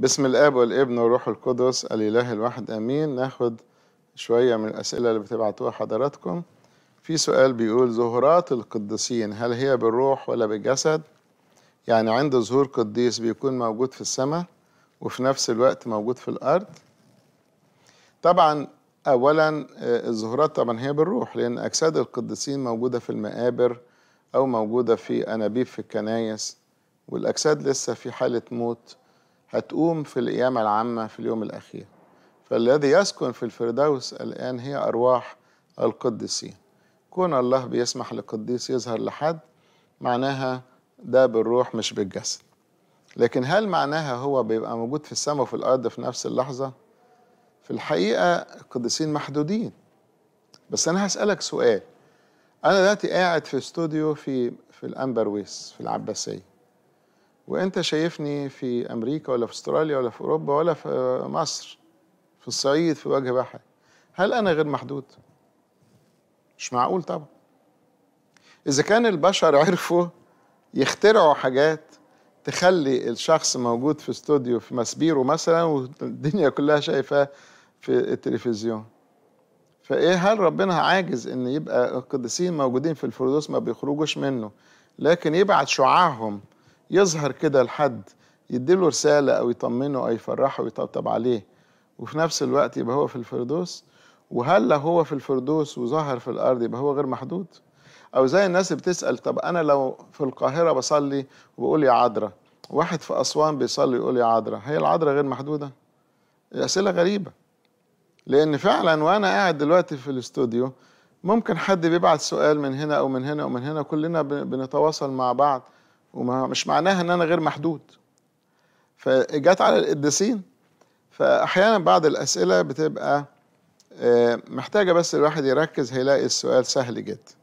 بسم الاب والابن والروح القدس الاله الواحد امين ناخد شويه من الاسئله اللي بتبعتوها حضراتكم في سؤال بيقول ظهورات القديسين هل هي بالروح ولا بالجسد يعني عند ظهور قديس بيكون موجود في السماء وفي نفس الوقت موجود في الارض طبعا اولا آه، الظهورات طبعا هي بالروح لان اجساد القديسين موجوده في المقابر او موجوده في انابيب في الكنايس والاجساد لسه في حاله موت هتقوم في القيامة العامة في اليوم الأخير فالذي يسكن في الفردوس الآن هي أرواح القديسين كون الله بيسمح لقديس يظهر لحد معناها ده بالروح مش بالجسد لكن هل معناها هو بيبقى موجود في السماء وفي الأرض في نفس اللحظة؟ في الحقيقة القديسين محدودين بس أنا هسألك سؤال أنا دلوقتي قاعد في استوديو في في الأمبرويس في العباسية وانت شايفني في امريكا ولا في استراليا ولا في اوروبا ولا في مصر في الصعيد في وجه بحري هل انا غير محدود مش معقول طبعا اذا كان البشر عرفوا يخترعوا حاجات تخلي الشخص موجود في استوديو في مسبيرو مثلا والدنيا كلها شايفاه في التلفزيون فايه هل ربنا عاجز ان يبقى القديسين موجودين في الفردوس ما بيخرجوش منه لكن يبعت شعاعهم يظهر كده لحد يديله رسالة أو يطمنه أو يفرحه ويطبطب عليه وفي نفس الوقت يبقى هو في الفردوس وهل لو هو في الفردوس وظهر في الأرض يبقى هو غير محدود أو زي الناس بتسأل طب أنا لو في القاهرة بصلي وبقول يا عدرة واحد في أسوان بيصلي يقول يا عدرة هي العدرة غير محدودة أسئلة غريبة لأن فعلا وأنا قاعد دلوقتي في الاستوديو ممكن حد بيبعت سؤال من هنا أو من هنا أو من هنا كلنا بنتواصل مع بعض ومش معناها ان انا غير محدود فجت على القديسين فاحيانا بعض الاسئله بتبقى آه، محتاجه بس الواحد يركز هيلاقي السؤال سهل جدا